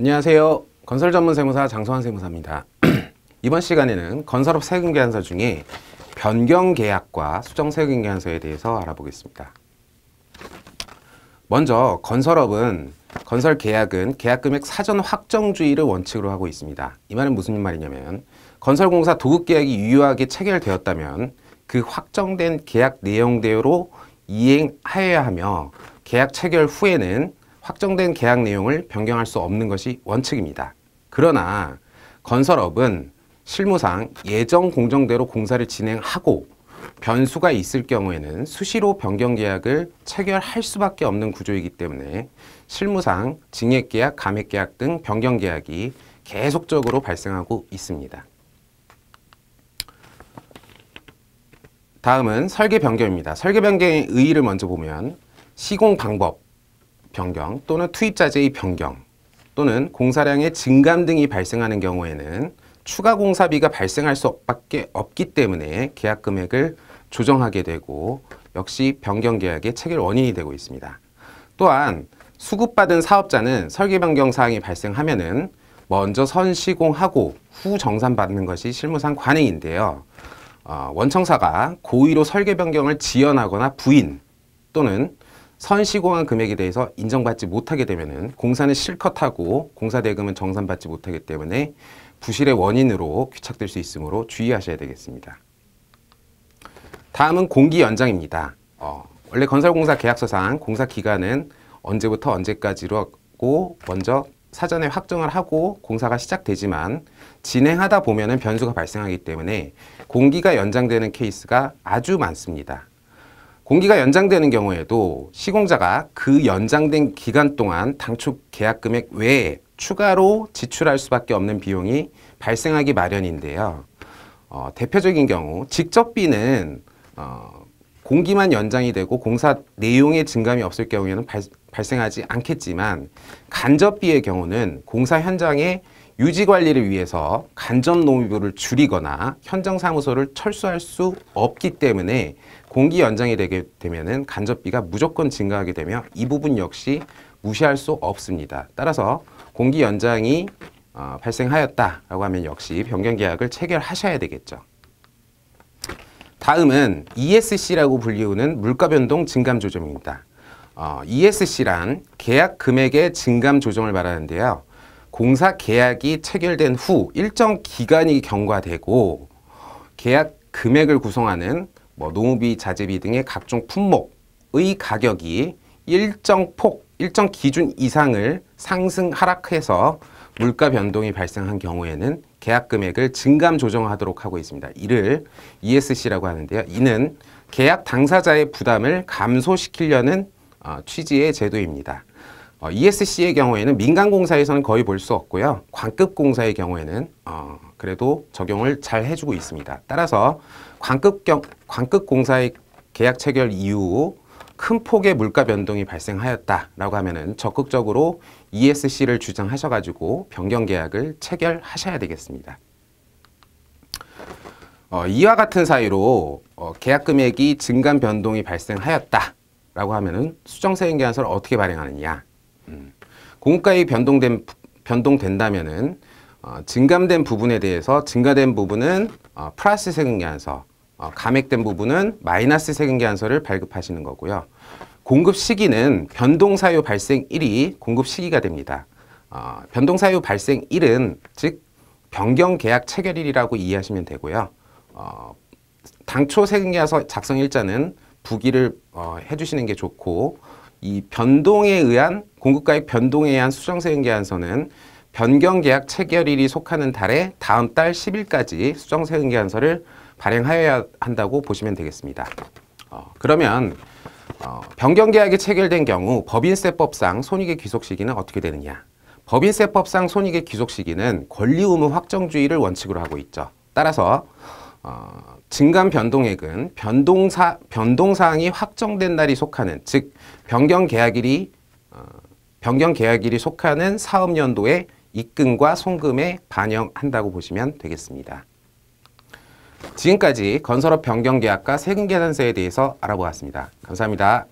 안녕하세요. 건설 전문 세무사 장소환 세무사입니다. 이번 시간에는 건설업 세금 계산서 중에 변경 계약과 수정 세금 계산서에 대해서 알아보겠습니다. 먼저 건설업은 건설 계약은 계약 금액 사전 확정주의를 원칙으로 하고 있습니다. 이 말은 무슨 말이냐면 건설공사 도급 계약이 유효하게 체결되었다면 그 확정된 계약 내용대로 이행하여야 하며 계약 체결 후에는 확정된 계약 내용을 변경할 수 없는 것이 원칙입니다. 그러나 건설업은 실무상 예정 공정대로 공사를 진행하고 변수가 있을 경우에는 수시로 변경 계약을 체결할 수밖에 없는 구조이기 때문에 실무상 증액 계약, 감액 계약 등 변경 계약이 계속적으로 발생하고 있습니다. 다음은 설계 변경입니다. 설계 변경의 의의를 먼저 보면 시공 방법, 변경 또는 투입자재의 변경 또는 공사량의 증감 등이 발생하는 경우에는 추가 공사비가 발생할 수밖에 없기 때문에 계약 금액을 조정하게 되고 역시 변경 계약의 체결 원인이 되고 있습니다. 또한 수급받은 사업자는 설계 변경 사항이 발생하면은 먼저 선시공하고 후 정산받는 것이 실무상 관행인데요. 어, 원청사가 고의로 설계 변경을 지연하거나 부인 또는 선시공한 금액에 대해서 인정받지 못하게 되면은 공사는 실컷 하고 공사 대금은 정산받지 못하기 때문에 부실의 원인으로 귀착될 수 있으므로 주의하셔야 되겠습니다. 다음은 공기 연장입니다. 어, 원래 건설공사 계약서상 공사 기간은 언제부터 언제까지로 먼저 사전에 확정을 하고 공사가 시작되지만 진행하다 보면 은 변수가 발생하기 때문에 공기가 연장되는 케이스가 아주 많습니다. 공기가 연장되는 경우에도 시공자가 그 연장된 기간 동안 당초 계약 금액 외에 추가로 지출할 수밖에 없는 비용이 발생하기 마련인데요. 어, 대표적인 경우 직접비는 어, 공기만 연장이 되고 공사 내용의 증감이 없을 경우에는 발, 발생하지 않겠지만 간접비의 경우는 공사 현장의 유지 관리를 위해서 간접 노업부를 줄이거나 현장 사무소를 철수할 수 없기 때문에 공기 연장이 되게 되면은 간접비가 무조건 증가하게 되며 이 부분 역시 무시할 수 없습니다. 따라서 공기 연장이 어, 발생하였다라고 하면 역시 변경 계약을 체결하셔야 되겠죠. 다음은 ESC라고 불리우는 물가 변동 증감 조정입니다. 어, ESC란 계약 금액의 증감 조정을 말하는데요. 공사 계약이 체결된 후 일정 기간이 경과되고 계약 금액을 구성하는 뭐 농업비, 자재비 등의 각종 품목의 가격이 일정 폭, 일정 기준 이상을 상승 하락해서 물가 변동이 발생한 경우에는 계약 금액을 증감 조정하도록 하고 있습니다. 이를 ESC라고 하는데요. 이는 계약 당사자의 부담을 감소시키려는 어, 취지의 제도입니다. 어, ESC의 경우에는 민간공사에서는 거의 볼 수 없고요. 관급공사의 경우에는 어, 그래도 적용을 잘 해주고 있습니다. 따라서 관급 공사의 계약 체결 이후 큰 폭의 물가 변동이 발생하였다라고 하면은 적극적으로 ESC를 주장하셔가지고 변경 계약을 체결하셔야 되겠습니다. 어, 이와 같은 사유로 어, 계약 금액이 증감 변동이 발생하였다. 라고 하면은 수정세인 계산서를 어떻게 발행하느냐. 음. 공급가액이 변동된, 변동된다면은 어, 증감된 부분에 대해서 증가된 부분은 어, 플러스 세금 계산서, 어, 감액된 부분은 마이너스 세금 계산서를 발급하시는 거고요. 공급 시기는 변동사유 발생 일이 공급 시기가 됩니다. 어, 변동사유 발생 일은즉 변경 계약 체결일이라고 이해하시면 되고요. 어, 당초 세금계약서 작성 일자는 부기를 어, 해주시는 게 좋고 이 변동에 의한 공급가액 변동에 의한 수정세 금계산서는 변경계약 체결일이 속하는 달에 다음 달 10일까지 수정세 금계산서를 발행하여야 한다고 보시면 되겠습니다. 어, 그러면 어, 변경계약이 체결된 경우 법인세법상 손익의 귀속 시기는 어떻게 되느냐? 법인세법상 손익의 귀속 시기는 권리의무 확정주의를 원칙으로 하고 있죠. 따라서 어, 증감 변동액은 변동사, 변동사항이 확정된 날이 속하는 즉 변경 계약일이 어, 변경 계약일이 속하는 사업연도의 입금과 송금에 반영한다고 보시면 되겠습니다. 지금까지 건설업 변경 계약과 세금 계산서에 대해서 알아보았습니다. 감사합니다.